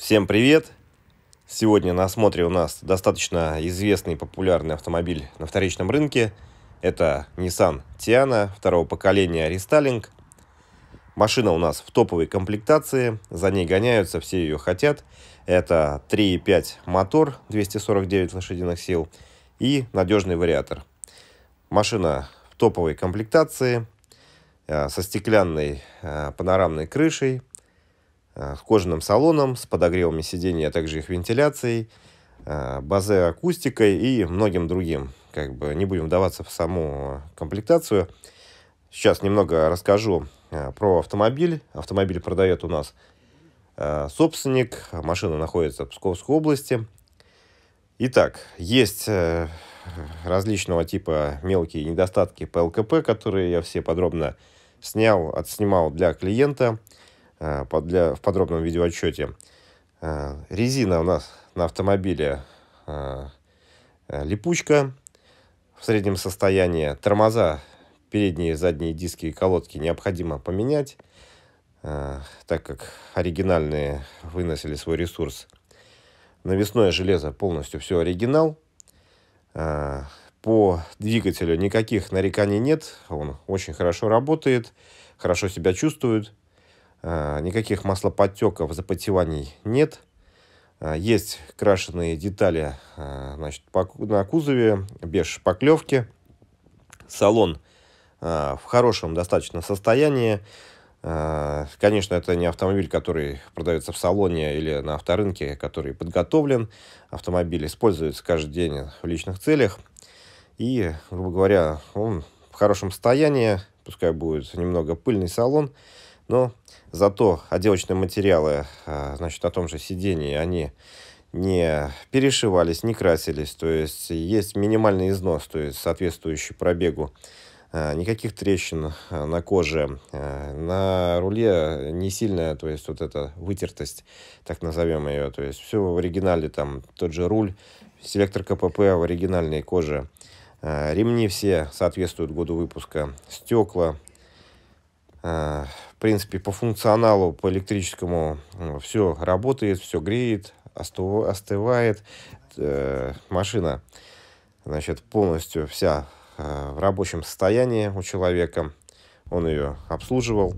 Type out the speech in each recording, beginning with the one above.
Всем привет! Сегодня на осмотре у нас достаточно известный популярный автомобиль на вторичном рынке. Это Nissan Tiana второго поколения Restyling. Машина у нас в топовой комплектации, за ней гоняются, все ее хотят. Это 3.5 мотор 249 лошадиных сил и надежный вариатор. Машина в топовой комплектации, э, со стеклянной э, панорамной крышей – с э, кожаным салоном, с подогревами сидений, а также их вентиляцией, э, базе акустикой и многим другим. Как бы не будем вдаваться в саму комплектацию. Сейчас немного расскажу э, про автомобиль. Автомобиль продает у нас собственник. Машина находится в Псковской области. Итак, есть различного типа мелкие недостатки по ЛКП, которые я все подробно снял, отснимал для клиента – Э, для, в подробном видеоотчете. Э, резина у нас на автомобиле э, липучка в среднем состоянии. Тормоза, передние и задние диски и колодки необходимо поменять, так как оригинальные выносили свой ресурс. Навесное железо полностью все оригинал. По двигателю никаких нареканий нет, он очень хорошо работает, хорошо себя чувствует. Э, никаких маслоподтеков, запотеваний нет. Э, есть крашеные детали э, значит, на кузове, без шпаклевки. Салон в хорошем достаточно состоянии. Конечно, это не автомобиль, который продается в салоне или на авторынке, который подготовлен. Автомобиль используется каждый день в личных целях. И, грубо говоря, он в хорошем состоянии. Пускай будет немного пыльный салон. Но зато отделочные материалы, э, значит, на том же сидении, они не перешивались, не красились, то есть есть минимальный износ, то есть соответствующий пробегу, э, никаких трещин э, на коже, на руле не сильная, то есть вот эта вытертость, так назовем ее, то есть все в оригинале, там тот же руль, селектор КПП в оригинальной коже, ремни все соответствуют году выпуска, стекла, принципе, по функционалу, по электрическому э, все работает, все греет, остывает. Э, машина, значит, полностью вся э, в рабочем состоянии у человека. Он ее обслуживал.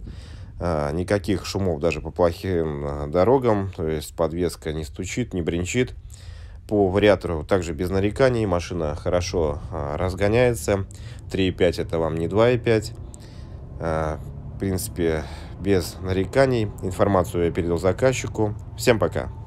Никаких шумов даже по плохим дорогам. То есть подвеска не стучит, не бренчит. По вариатору также без нареканий. Машина хорошо разгоняется. 3,5 это вам не 2,5 принципе, без нареканий. Информацию я передал заказчику. Всем пока.